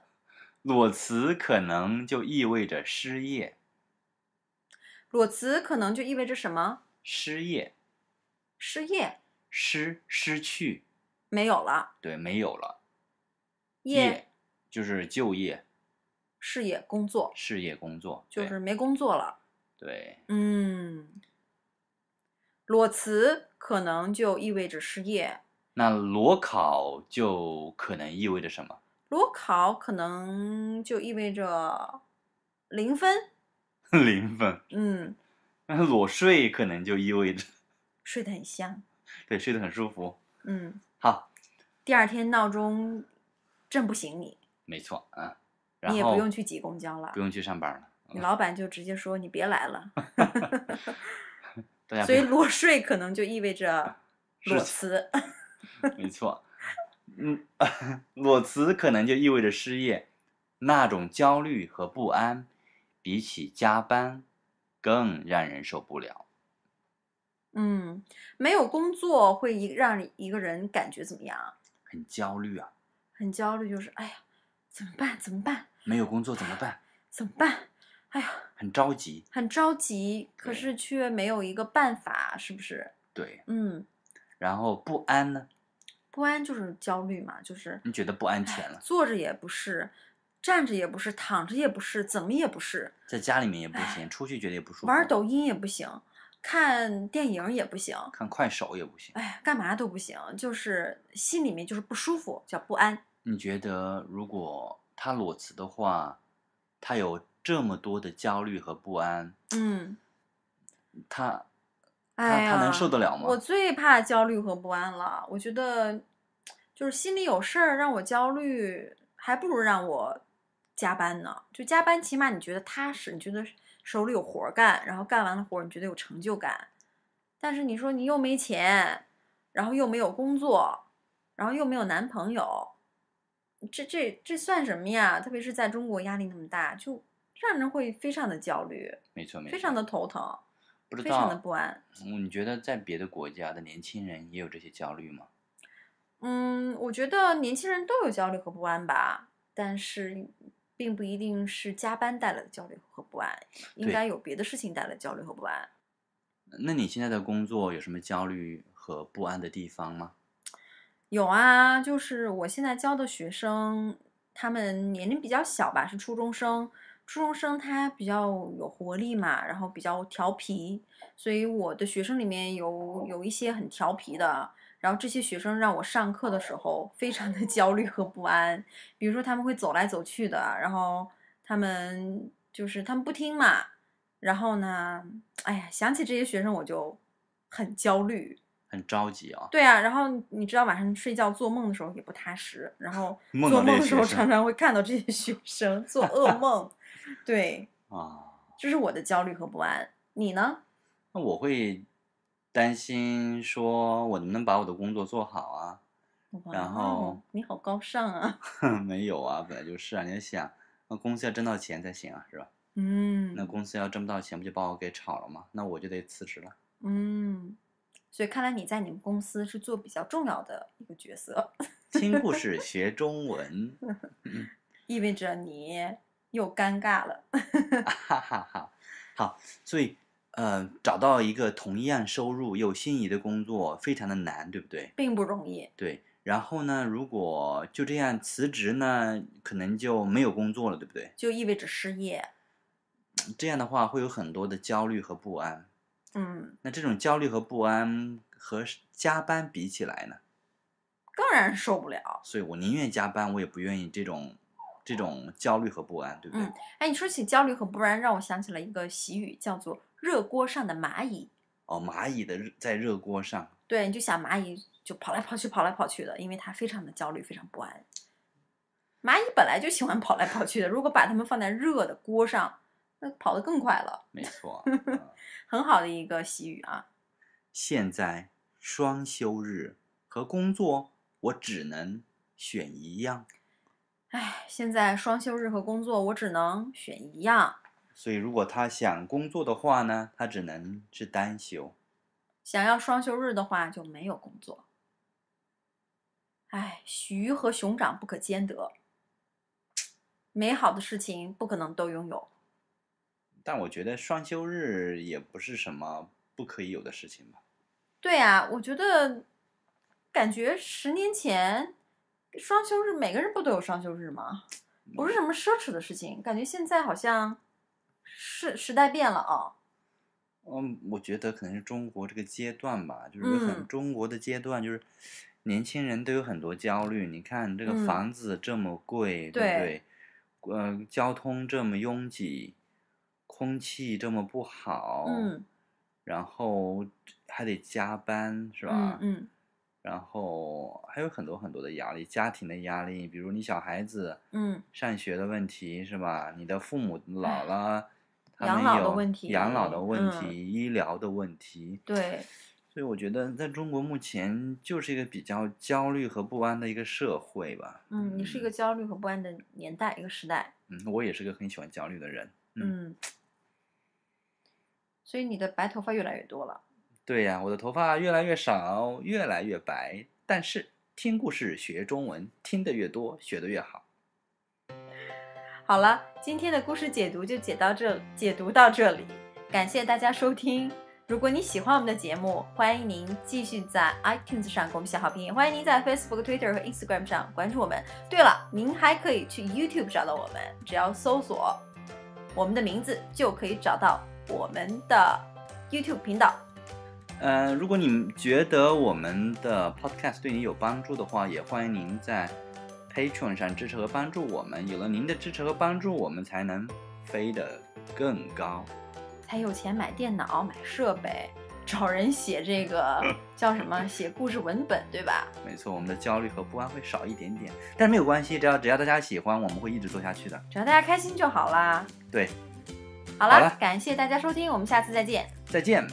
裸辞可能就意味着失业。裸辞可能就意味着什么？失业。失业。失失去。没有了。对，没有了。业就是就业，事业工作，事业工作就是没工作了。对，嗯，裸辞可能就意味着失业。那裸考就可能意味着什么？裸考可能就意味着零分。[laughs] 零分。嗯。那裸睡可能就意味着睡得很香。对，睡得很舒服。嗯，好。第二天闹钟。挣不醒你，没错，嗯，你也不用去挤公交了，不用去上班了，你老板就直接说你别来了。[laughs] [laughs] 所以裸睡可能就意味着 [laughs] 裸辞，没错，嗯，裸辞可能就意味着失业，那种焦虑和不安，比起加班更让人受不了。嗯，没有工作会让一个人感觉怎么样？很焦虑啊。很焦虑，就是哎呀，怎么办？怎么办？没有工作怎么办？怎么办？哎呀，很着急，很着急，可是却没有一个办法，是不是？对，嗯。然后不安呢？不安就是焦虑嘛，就是你觉得不安全了，坐着也不是，站着也不是，躺着也不是，怎么也不是，在家里面也不行，出去觉得也不舒服，玩抖音也不行。看电影也不行，看快手也不行，哎，干嘛都不行，就是心里面就是不舒服，叫不安。你觉得如果他裸辞的话，他有这么多的焦虑和不安，嗯，他，哎呀，他能受得了吗？我最怕焦虑和不安了，我觉得就是心里有事儿让我焦虑，还不如让我加班呢。就加班起码你觉得踏实，你觉得。手里有活干，然后干完了活，你觉得有成就感。但是你说你又没钱，然后又没有工作，然后又没有男朋友，这这这算什么呀？特别是在中国压力那么大，就让人会非常的焦虑，没错没错，非常的头疼，非常的不安。你觉得在别的国家的年轻人也有这些焦虑吗？嗯，我觉得年轻人都有焦虑和不安吧，但是。并不一定是加班带来的焦虑和不安，应该有别的事情带来焦虑和不安。那你现在的工作有什么焦虑和不安的地方吗？有啊，就是我现在教的学生，他们年龄比较小吧，是初中生。初中生他比较有活力嘛，然后比较调皮，所以我的学生里面有有一些很调皮的。然后这些学生让我上课的时候非常的 [laughs] 焦虑和不安，比如说他们会走来走去的，然后他们就是他们不听嘛，然后呢，哎呀，想起这些学生我就很焦虑，很着急啊。对啊，然后你知道晚上睡觉做梦的时候也不踏实，然后 [laughs] 做梦的时候常常会看到这些学生做噩 [laughs] 梦，对，啊，就是我的焦虑和不安。你呢？那我会。担心说，我能不能把我的工作做好啊？然后你好高尚啊！[laughs] 没有啊，本来就是啊。你要想，那公司要挣到钱才行啊，是吧？嗯。那公司要挣不到钱，不就把我给炒了吗？那我就得辞职了。嗯，所以看来你在你们公司是做比较重要的一个角色。[laughs] 听故事学中文，[laughs] 意味着你又尴尬了。哈哈哈，好，所以。呃，找到一个同样收入又心仪的工作，非常的难，对不对？并不容易。对，然后呢，如果就这样辞职呢，可能就没有工作了，对不对？就意味着失业。这样的话会有很多的焦虑和不安。嗯。那这种焦虑和不安和加班比起来呢？当然受不了。所以我宁愿加班，我也不愿意这种这种焦虑和不安，对不对？嗯。哎，你说起焦虑和不安，让我想起了一个习语，叫做。热锅上的蚂蚁哦，蚂蚁的在热锅上，对，你就想蚂蚁就跑来跑去，跑来跑去的，因为它非常的焦虑，非常不安。蚂蚁本来就喜欢跑来跑去的，如果把它们放在热的锅上，那跑得更快了。[laughs] 没错，很好的一个习语啊。现在双休日和工作，我只能选一样。哎，现在双休日和工作，我只能选一样。所以，如果他想工作的话呢，他只能是单休；想要双休日的话，就没有工作。哎，鱼和熊掌不可兼得，美好的事情不可能都拥有。但我觉得双休日也不是什么不可以有的事情吧？对啊，我觉得感觉十年前双休日每个人不都有双休日吗？不是什么奢侈的事情，感觉现在好像。是时代变了啊，嗯，我觉得可能是中国这个阶段吧，就是很中国的阶段，就是年轻人都有很多焦虑。你看这个房子这么贵，对不对？嗯，交通这么拥挤，空气这么不好，嗯，然后还得加班，是吧？嗯。然后还有很多很多的压力，家庭的压力，比如你小孩子，嗯，上学的问题是吧？你的父母老了，养老的问题，养老的问题，医疗的问题，对。所以我觉得，在中国目前就是一个比较焦虑和不安的一个社会吧。嗯，你是一个焦虑和不安的年代，一个时代。嗯，我也是个很喜欢焦虑的人。嗯，所以你的白头发越来越多了。对呀，我的头发越来越少，越来越白。但是听故事学中文，听得越多，学得越好。好了，今天的故事解读就解到这，解读到这里。感谢大家收听。如果你喜欢我们的节目，欢迎您继续在 iTunes 上给我们写好评。欢迎您在 Facebook、Twitter 和 Instagram 上关注我们。对了，您还可以去 YouTube 找到我们，只要搜索我们的名字，就可以找到我们的 YouTube 频道。呃，如果您觉得我们的 podcast 对您有帮助的话，也欢迎您在 Patreon 上支持和帮助我们。有了您的支持和帮助，我们才能飞得更高，才有钱买电脑、买设备、找人写这个 [laughs] 叫什么写故事文本，对吧？没错，我们的焦虑和不安会少一点点，但是没有关系，只要只要大家喜欢，我们会一直做下去的。只要大家开心就好啦。对，好啦，感谢大家收听，我们下次再见。再见。